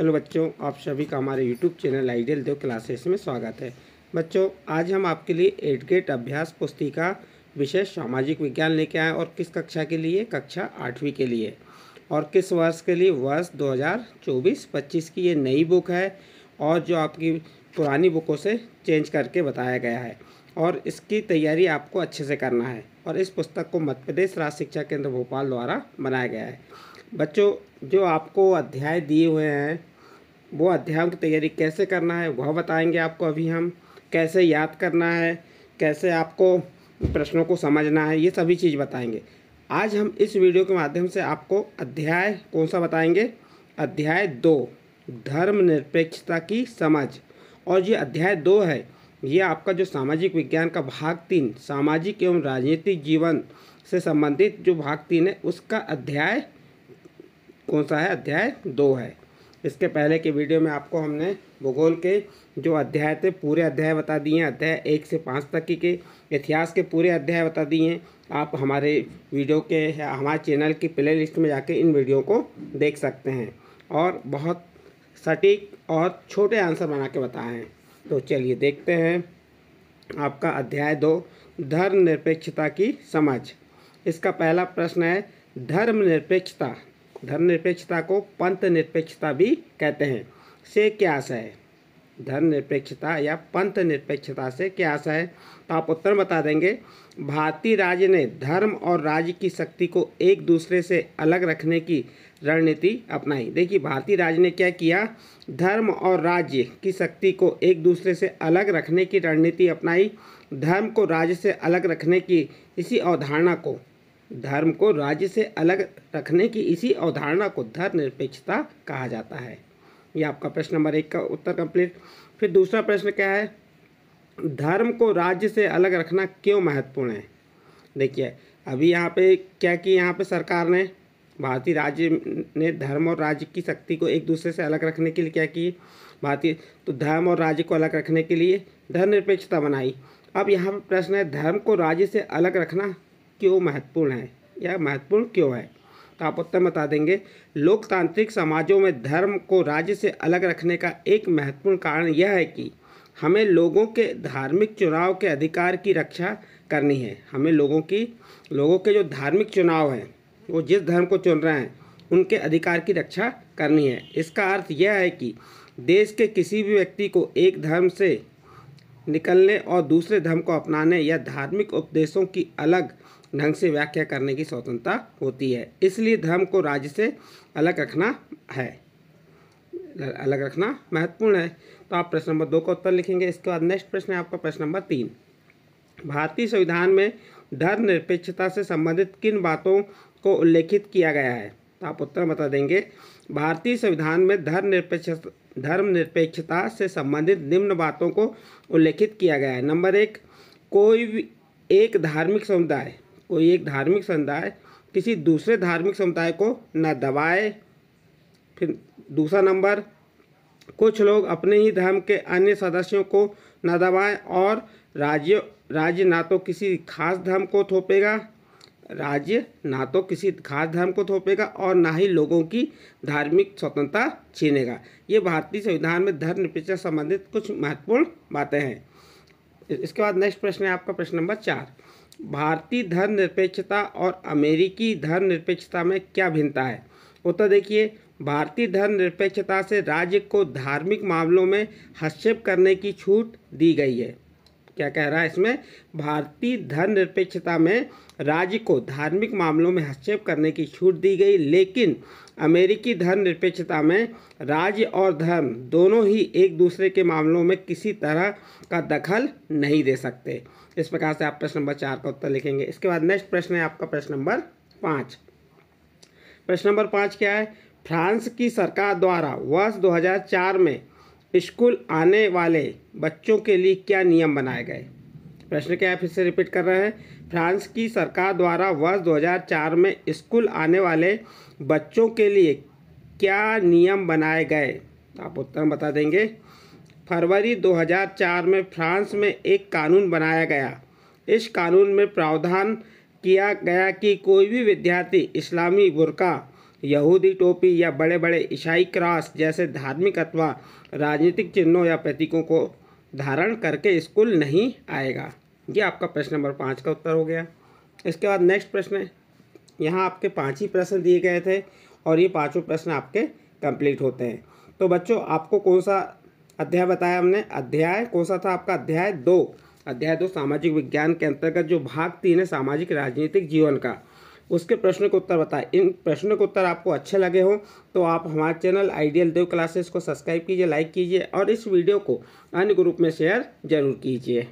hello बच्चों आप सभी का हमारे YouTube channel ideal Dev classes में स्वागत है बच्चों आज हम आपके लिए एट ग्रेड अभ्यास पुस्तिका विषय सामाजिक विज्ञान लेके आए और किस कक्षा के लिए कक्षा आठवीं के लिए और किस वर्ष के लिए वर्ष 2024-25 की ये नई बुक है और जो आपकी पुरानी बुकों से चेंज करके बताया गया है और इसकी तैयारी आपको अच्छे से करना है और इस पुस्तक को मध्य प्रदेश राज्य शिक्षा केंद्र भोपाल द्वारा बनाया गया है बच्चों जो आपको अध्याय दिए हुए हैं वो अध्याय की तैयारी कैसे करना है वह बताएंगे आपको अभी हम कैसे याद करना है कैसे आपको प्रश्नों को समझना है ये सभी चीज़ बताएंगे आज हम इस वीडियो के माध्यम से आपको अध्याय कौन सा बताएंगे अध्याय दो धर्मनिरपेक्षता की समझ और ये अध्याय दो है ये आपका जो सामाजिक विज्ञान का भाग तीन सामाजिक एवं राजनीतिक जीवन से संबंधित जो भाग तीन है उसका अध्याय कौन सा है अध्याय दो है इसके पहले के वीडियो में आपको हमने भूगोल के जो अध्याय थे पूरे अध्याय बता दिए हैं अध्याय एक से पाँच तक के इतिहास के पूरे अध्याय बता दिए हैं आप हमारे वीडियो के हमारे चैनल की प्ले लिस्ट में जाके इन वीडियो को देख सकते हैं और बहुत सटीक और छोटे आंसर बना के बताए हैं तो चलिए देखते हैं आपका अध्याय दो धर्मनिरपेक्षता की समझ इसका पहला प्रश्न है धर्मनिरपेक्षता धर्मनिरपेक्षता को पंथ निरपेक्षता भी कहते हैं से क्या आशा है धर्मनिरपेक्षता या पंथ निरपेक्षता से क्या आशा है तो आप उत्तर बता देंगे भारतीय राज्य ने धर्म और राज्य की शक्ति को एक दूसरे से अलग रखने की रणनीति अपनाई देखिए भारतीय राज्य ने क्या किया धर्म और राज्य की शक्ति को एक दूसरे से अलग रखने की रणनीति अपनाई धर्म को राज्य से अलग रखने की इसी अवधारणा को धर्म को राज्य से अलग रखने की इसी अवधारणा को धर्मनिरपेक्षता कहा जाता है यह आपका प्रश्न नंबर एक का उत्तर कंप्लीट फिर दूसरा प्रश्न क्या है धर्म को राज्य से अलग रखना क्यों महत्वपूर्ण है देखिए अभी यहाँ पे क्या कि यहाँ पे सरकार ने भारतीय राज्य ने धर्म और राज्य की शक्ति को एक दूसरे से अलग रखने के लिए क्या की भारतीय तो धर्म और राज्य को अलग रखने के लिए धर्मनिरपेक्षता बनाई अब यहाँ पर प्रश्न है धर्म को राज्य से अलग रखना क्यों महत्वपूर्ण है या महत्वपूर्ण क्यों है तो आप उत्तर बता देंगे लोकतांत्रिक समाजों में धर्म को राज्य से अलग रखने का एक महत्वपूर्ण कारण यह है कि हमें लोगों के धार्मिक चुनाव के अधिकार की रक्षा करनी है हमें लोगों की लोगों के जो धार्मिक चुनाव हैं वो जिस धर्म को चुन रहे हैं उनके अधिकार की रक्षा करनी है इसका अर्थ यह है कि देश के किसी भी व्यक्ति को एक धर्म से निकलने और दूसरे धर्म को अपनाने या धार्मिक उपदेशों की अलग ढंग से व्याख्या करने की स्वतंत्रता होती है इसलिए धर्म को राज्य से अलग रखना है अलग रखना महत्वपूर्ण है तो आप प्रश्न नंबर दो का उत्तर लिखेंगे इसके बाद नेक्स्ट प्रश्न है आपका प्रश्न नंबर तीन भारतीय संविधान में धर्म निरपेक्षता से संबंधित किन बातों को उल्लेखित किया गया है तो आप उत्तर बता देंगे भारतीय संविधान में धर्म निरपेक्ष धर्म निरपेक्षता से संबंधित निम्न बातों को उल्लेखित किया गया है नंबर एक कोई भी एक धार्मिक समुदाय कोई एक धार्मिक समुदाय किसी दूसरे धार्मिक समुदाय को न दबाए फिर दूसरा नंबर कुछ लोग अपने ही धर्म के अन्य सदस्यों को न दबाएं और राज्य राज्य ना तो किसी खास धर्म को थोपेगा राज्य ना तो किसी खास धर्म को थोपेगा और ना ही लोगों की धार्मिक स्वतंत्रता छीनेगा ये भारतीय संविधान में धर्म निरपेक्ष संबंधित कुछ महत्वपूर्ण बातें हैं इसके बाद नेक्स्ट प्रश्न है आपका प्रश्न नंबर चार भारतीय धर्मनिरपेक्षता और अमेरिकी धर्मनिरपेक्षता में क्या भिन्नता है उत्तर देखिए भारतीय धर्मनिरपेक्षता से राज्य को धार्मिक मामलों में हस्तक्षेप करने की छूट दी गई है क्या कह रहा है इसमें भारतीय धर्म निरपेक्षता में राज्य को धार्मिक मामलों में हस्तक्षेप करने की छूट दी गई लेकिन अमेरिकी धर्म निरपेक्षता में राज्य और धर्म दोनों ही एक दूसरे के मामलों में किसी तरह का दखल नहीं दे सकते इस प्रकार से आप प्रश्न नंबर चार का उत्तर लिखेंगे इसके बाद नेक्स्ट प्रश्न है आपका प्रश्न नंबर पाँच प्रश्न नंबर पाँच क्या है फ्रांस की सरकार द्वारा वर्ष 2004 में स्कूल आने वाले बच्चों के लिए क्या नियम बनाए गए प्रश्न क्या है फिर से रिपीट कर रहे हैं फ्रांस की सरकार द्वारा वर्ष 2004 में स्कूल आने वाले बच्चों के लिए क्या नियम बनाए गए आप उत्तर बता देंगे फरवरी 2004 में फ्रांस में एक कानून बनाया गया इस कानून में प्रावधान किया गया कि कोई भी विद्यार्थी इस्लामी बुरका यहूदी टोपी या बड़े बड़े ईसाई क्रॉस जैसे धार्मिक अथवा राजनीतिक चिन्हों या प्रतीकों को धारण करके स्कूल नहीं आएगा ये आपका प्रश्न नंबर पाँच का उत्तर हो गया इसके बाद नेक्स्ट प्रश्न है यहाँ आपके पाँच ही प्रश्न दिए गए थे और ये पाँचों प्रश्न आपके कंप्लीट होते हैं तो बच्चों आपको कौन सा अध्याय बताया हमने अध्याय कौन सा था आपका अध्याय दो अध्याय दो सामाजिक विज्ञान के अंतर्गत जो भाग तीन है सामाजिक राजनीतिक जीवन का उसके प्रश्न के उत्तर बताएं इन प्रश्नों के उत्तर आपको अच्छे लगे हों तो आप हमारे चैनल आइडियल देव क्लासेस को सब्सक्राइब कीजिए लाइक कीजिए और इस वीडियो को अन्य ग्रुप में शेयर जरूर कीजिए